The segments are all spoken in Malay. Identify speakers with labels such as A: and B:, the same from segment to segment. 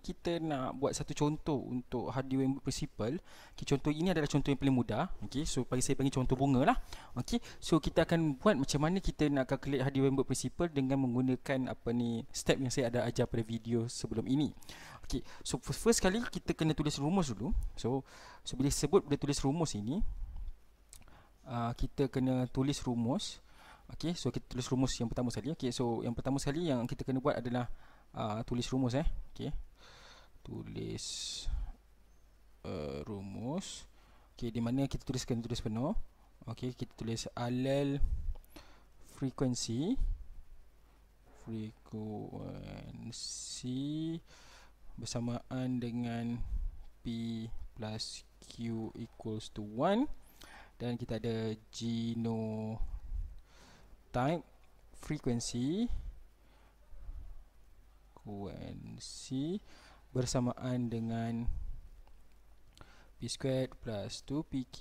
A: kita nak buat satu contoh untuk hardware principle. Okay, contoh ini adalah contoh yang paling mudah. Okay, so bagi saya panggil contoh bunga lah. Okay, so kita akan buat macam mana kita nak calculate hardware principle dengan menggunakan apa ni step yang saya ada ajar pada video sebelum ini. Okay, so first, first kali kita kena tulis rumus dulu. So, so bila sebut bila tulis rumus ini, uh, kita kena tulis rumus. Okay, so kita tulis rumus yang pertama sekali. Okay, so yang pertama sekali yang kita kena buat adalah uh, tulis rumus eh. Okay, tulis uh, rumus okey di mana kita tuliskan tulis penuh okey kita tulis alel frequency frequency bersamaan dengan p plus q equals to 1 dan kita ada geno type frequency frequency bersamaan dengan p squared plus 2pq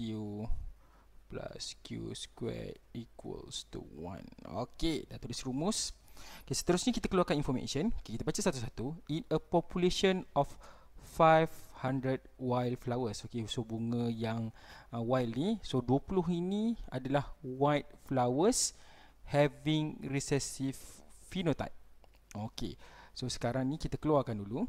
A: plus q squared equals to 1. Okey, dah tulis rumus. Okey, seterusnya kita keluarkan information. Okay, kita baca satu-satu. In a population of 500 wildflowers. Okey, so bunga yang uh, wild ni. So 20 ini adalah white flowers having recessive phenotype. Okey, so sekarang ni kita keluarkan dulu.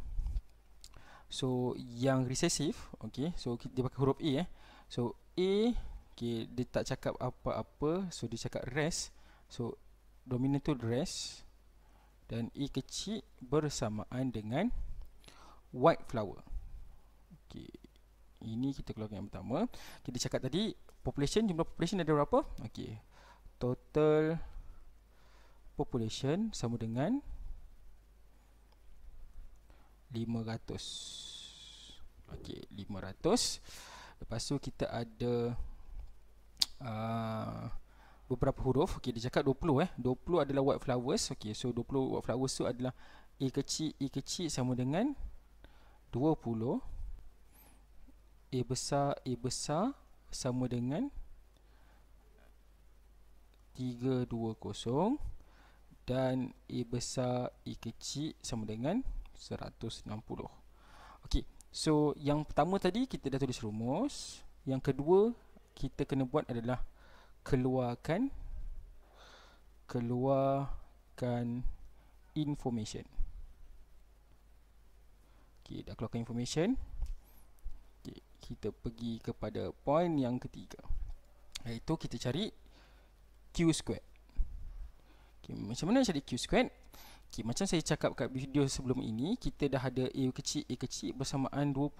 A: So yang resesif, Okay So dia pakai huruf A eh So A Okay Dia tak cakap apa-apa So dia cakap rest So Dominant tu rest Dan A kecil Bersamaan dengan White flower Okay Ini kita keluarkan yang pertama okay, Dia cakap tadi Population Jumlah population ada berapa Okay Total Population Sama dengan 500 okey 500 lepas tu kita ada uh, beberapa huruf okey dia cakap 20 eh 20 adalah white flowers okey so 20 white flowers tu adalah a kecil a e kecil sama dengan 20 a besar a besar sama dengan 320 dan A besar, A e kecil sama dengan 160 Okey, so yang pertama tadi kita dah tulis rumus Yang kedua kita kena buat adalah Keluarkan Keluarkan Information Okey, dah keluarkan information Okey, Kita pergi kepada point yang ketiga Iaitu kita cari Q square. okay, Macam mana cari Q square? Okay, macam saya cakap kat video sebelum ini, kita dah ada A kecil A kecil bersamaan 20.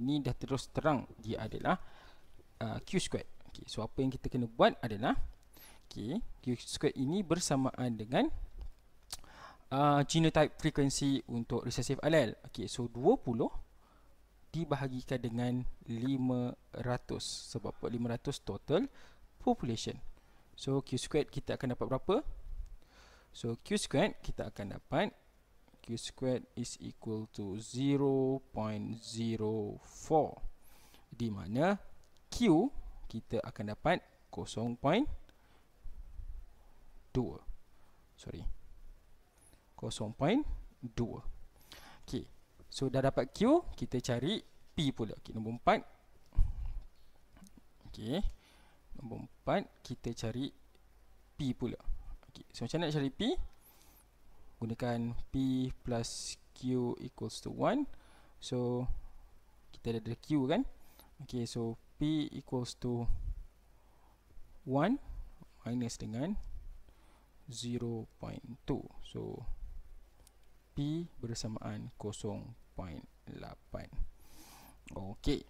A: Ini dah terus terang dia adalah uh, Q squared. Okay, so apa yang kita kena buat adalah okay, Q squared ini bersamaan dengan uh, genotype frekuensi untuk resesif allele. Okay, so 20 dibahagikan dengan 500. Sebab 500 total population. So Q squared kita akan dapat berapa? So Q squared kita akan dapat Q squared is equal to 0.04 Di mana Q kita akan dapat 0.2 Sorry 0.2 Okay So dah dapat Q Kita cari P pula Okay nombor 4 Okay Nombor 4 Kita cari P pula sikit So macam mana nak cari P Gunakan P plus Q equals to 1 So Kita ada Q kan Okay so P equals to 1 Minus dengan 0.2 So P bersamaan 0.8 Okay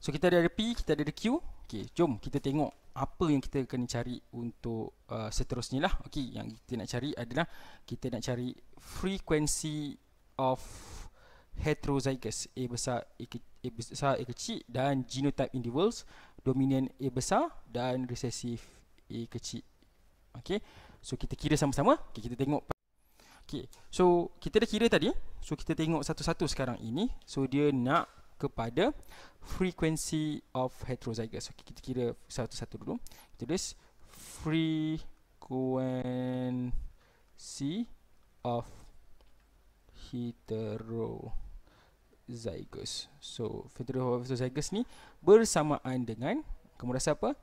A: So kita ada P, kita ada Q Okay, jom kita tengok apa yang kita kena cari untuk uh, seterusnya lah okey yang kita nak cari adalah kita nak cari frequency of heterozygous a besar a, a besar a kecil dan genotype individuals dominant a besar dan resesif a kecil okey so kita kira sama-sama okay, kita tengok okey so kita dah kira tadi so kita tengok satu-satu sekarang ini so dia nak kepada frequency of heterozygous. Okey, kita kira satu-satu dulu. Kita tulis frequency of heterozygous. So, heterozygous ni bersamaan dengan kamu rasa apa?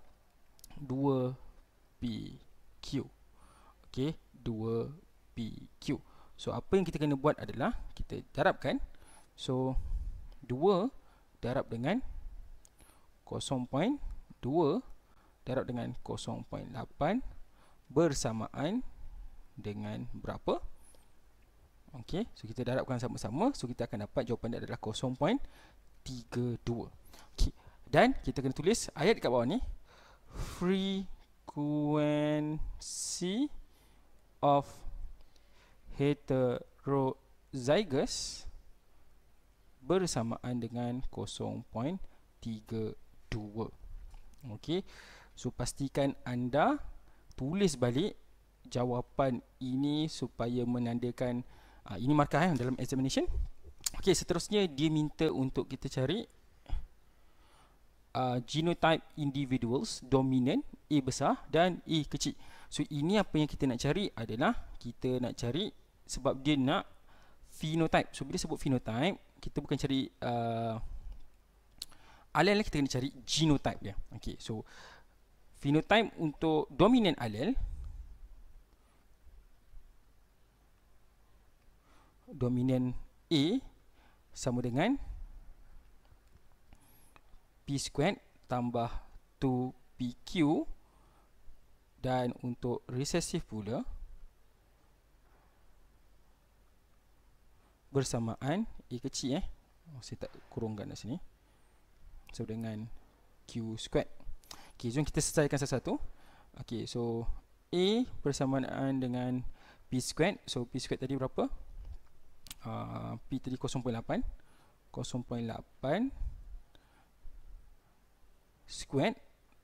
A: 2PQ. Okey, 2PQ. So, apa yang kita kena buat adalah kita darabkan. So, 0.2 darab dengan 0.2 darab dengan 0.8 bersamaan dengan berapa? Okey, so kita darabkan sama-sama. So kita akan dapat jawapan dia adalah 0.32. Okey. Dan kita kena tulis ayat dekat bawah ni. Frequency of heterozygous bersamaan dengan 0.32 Okey, so pastikan anda tulis balik jawapan ini supaya menandakan uh, ini markah eh, dalam examination Okey, seterusnya dia minta untuk kita cari uh, genotype individuals dominant A besar dan A kecil So ini apa yang kita nak cari adalah kita nak cari sebab dia nak phenotype. So bila sebut phenotype, kita bukan cari uh, allele kita kena cari genotype dia okey so phenotype untuk dominant allele dominant A sama dengan P squared tambah 2PQ dan untuk recessive pula bersamaan A kecil eh oh, Saya tak kurungkan kat sini So dengan Q squared Okay, jom kita selesaikan satu-satu Okay, so A bersamaan dengan P squared So P squared tadi berapa? Uh, P tadi 0.8 0.8 Squared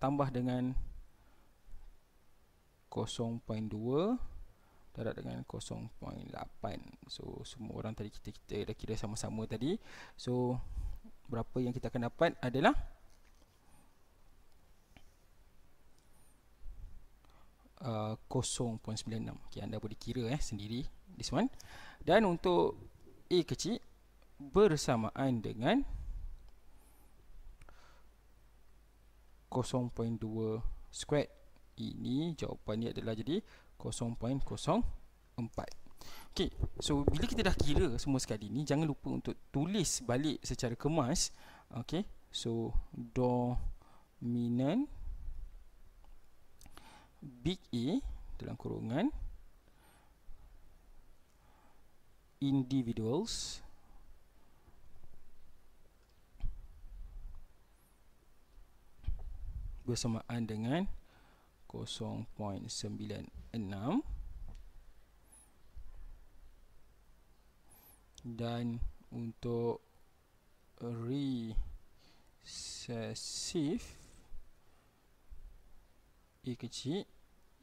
A: Tambah dengan 0.2 darab dengan 0.8 so semua orang tadi kita kita dah kira sama-sama tadi so berapa yang kita akan dapat adalah uh, 0.96 okay, anda boleh kira eh, sendiri this one dan untuk A kecil bersamaan dengan 0.2 squared ini jawapannya adalah jadi 0.04 Okey, so bila kita dah kira semua sekali ni jangan lupa untuk tulis balik secara kemas Okey, so dominan big A dalam kurungan individuals bersamaan dengan 0.04 0.96 dan untuk recessive i kecil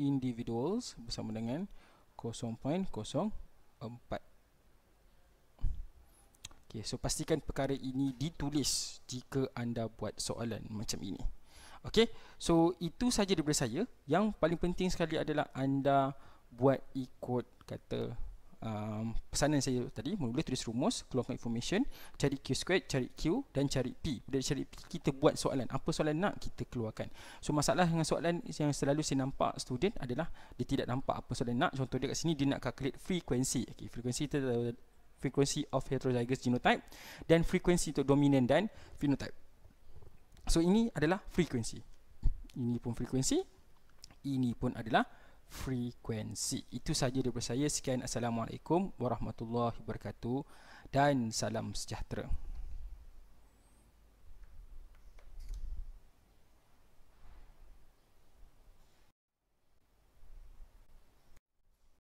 A: individuals bersama dengan 0.04 Okay, so pastikan perkara ini ditulis jika anda buat soalan macam ini Okay, so itu saja daripada saya. Yang paling penting sekali adalah anda buat ikut kata um, pesanan saya tadi mula tulis rumus keluarkan information cari Q squared cari Q dan cari P bila cari P kita buat soalan apa soalan nak kita keluarkan so masalah dengan soalan yang selalu saya nampak student adalah dia tidak nampak apa soalan nak contoh dia kat sini dia nak calculate frequency okay, frequency kita frequency of heterozygous genotype dan frequency untuk dominant dan phenotype So ini adalah frekuensi. Ini pun frekuensi. Ini pun adalah frekuensi. Itu sahaja daripada saya. Sekian Assalamualaikum Warahmatullahi Wabarakatuh dan salam sejahtera.